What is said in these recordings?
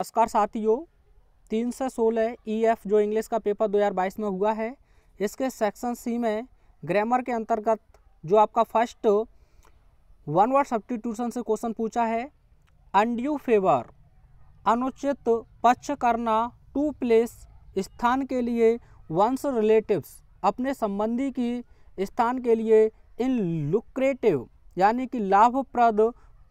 नमस्कार साथियों तीन से सोलह ई e एफ जो इंग्लिश का पेपर 2022 में हुआ है इसके सेक्शन सी में ग्रामर के अंतर्गत जो आपका फर्स्ट वन वर्ड सब्टीट्यूशन से क्वेश्चन पूछा है अनड्यू फेवर अनुचित पक्ष करना टू प्लेस स्थान के लिए वंस रिलेटिव्स अपने संबंधी की स्थान के लिए इन लुक्रेटिव यानी कि लाभप्रद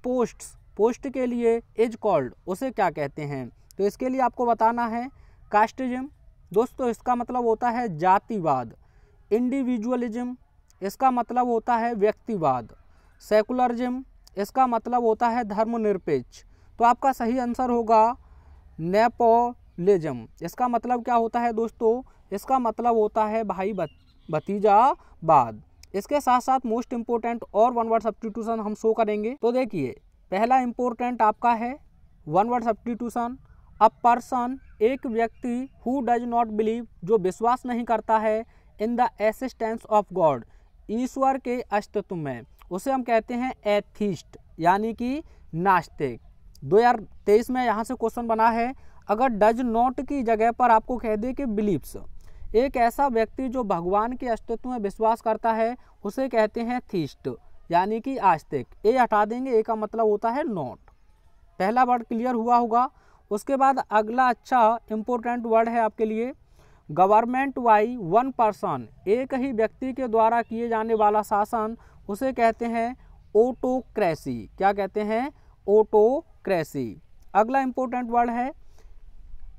पोस्ट्स पोस्ट के लिए इज कॉल्ड उसे क्या कहते हैं तो इसके लिए आपको बताना है कास्टिज्म दोस्तों इसका मतलब होता है जातिवाद इंडिविजुअलिज्म इसका मतलब होता है व्यक्तिवाद सेकुलरिज्म इसका मतलब होता है धर्मनिरपेक्ष तो आपका सही आंसर होगा नेपोलिज्म इसका मतलब क्या होता है दोस्तों इसका मतलब होता है भाई भतीजावाद इसके साथ साथ मोस्ट इम्पोर्टेंट और वन वर्ड सब्सटीट्यूशन हम शो करेंगे तो देखिए पहला इम्पोर्टेंट आपका है one word substitution a person एक व्यक्ति हु डज नॉट बिलीव जो विश्वास नहीं करता है in the existence of God ईश्वर के अस्तित्व में उसे हम कहते हैं एथिस्ट यानी कि नास्तिक दो हजार तेईस में यहाँ से क्वेश्चन बना है अगर डज नॉट की जगह पर आपको कह दे कि बिलीव्स एक ऐसा व्यक्ति जो भगवान के अस्तित्व में विश्वास करता है उसे कहते हैं थीस्ट यानी कि आज तक ए हटा देंगे ए का मतलब होता है नॉट पहला वर्ड क्लियर हुआ होगा उसके बाद अगला अच्छा इम्पोर्टेंट वर्ड है आपके लिए गवर्नमेंट वाई वन पर्सन एक ही व्यक्ति के द्वारा किए जाने वाला शासन उसे कहते हैं ओटोक्रेसी क्या कहते हैं ओटोक्रेसी अगला इम्पोर्टेंट वर्ड है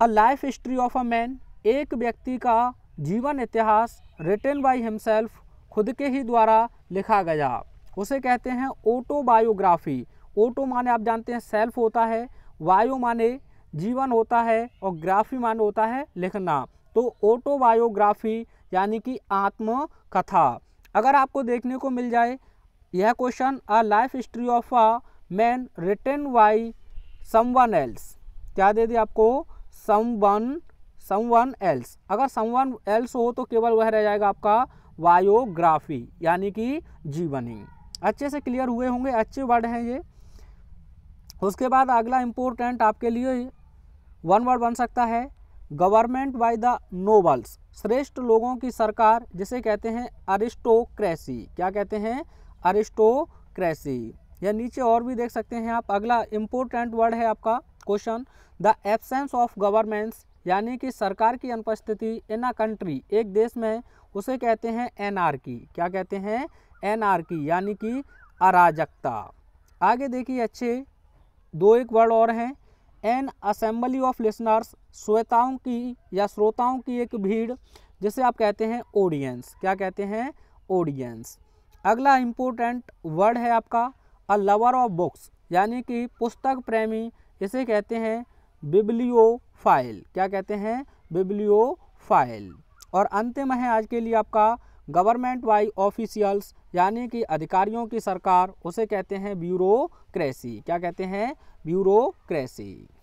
a life history of a man एक व्यक्ति का जीवन इतिहास रिटेन बाई हिमसेल्फ खुद के ही द्वारा लिखा गया उसे कहते हैं ऑटोबायोग्राफी ऑटो माने आप जानते हैं सेल्फ होता है वायो माने जीवन होता है और ग्राफी माने होता है लिखना तो ऑटोबायोग्राफी यानी कि आत्मकथा अगर आपको देखने को मिल जाए यह question a life history of a man written by someone else क्या दे दी आपको समवन समवन एल्स अगर समवन एल्स हो तो केवल वह रह जाएगा आपका वायोग्राफी यानी कि जीवनी अच्छे से क्लियर हुए होंगे अच्छे वर्ड हैं ये उसके बाद अगला इम्पोर्टेंट आपके लिए वन वर्ड बन सकता है गवर्नमेंट बाय द नोबल्स श्रेष्ठ लोगों की सरकार जिसे कहते हैं अरिस्टोक्रेसी क्या कहते हैं अरिस्टोक्रेसी या नीचे और भी देख सकते हैं आप अगला इम्पोर्टेंट वर्ड है आपका question the absence of governments यानी कि सरकार की अनुपस्थिति इन अ कंट्री एक देश में उसे कहते हैं की क्या कहते हैं एनआरकी यानी कि अराजकता आगे देखिए अच्छे दो एक वर्ड और हैं एन असेंबली ऑफ लिसनर्स श्वेताओं की या श्रोताओं की एक भीड़ जिसे आप कहते हैं ऑडियंस क्या कहते हैं ऑडियंस अगला इम्पोर्टेंट वर्ड है आपका अ लवर ऑफ बुक्स यानी कि पुस्तक प्रेमी इसे कहते हैं बिब्लियो फाइल क्या कहते हैं बिब्लियो फाइल और अंतिम है आज के लिए आपका गवर्नमेंट वाई ऑफिशियल्स यानी कि अधिकारियों की सरकार उसे कहते हैं ब्यूरोक्रेसी क्या कहते हैं ब्यूरोक्रेसी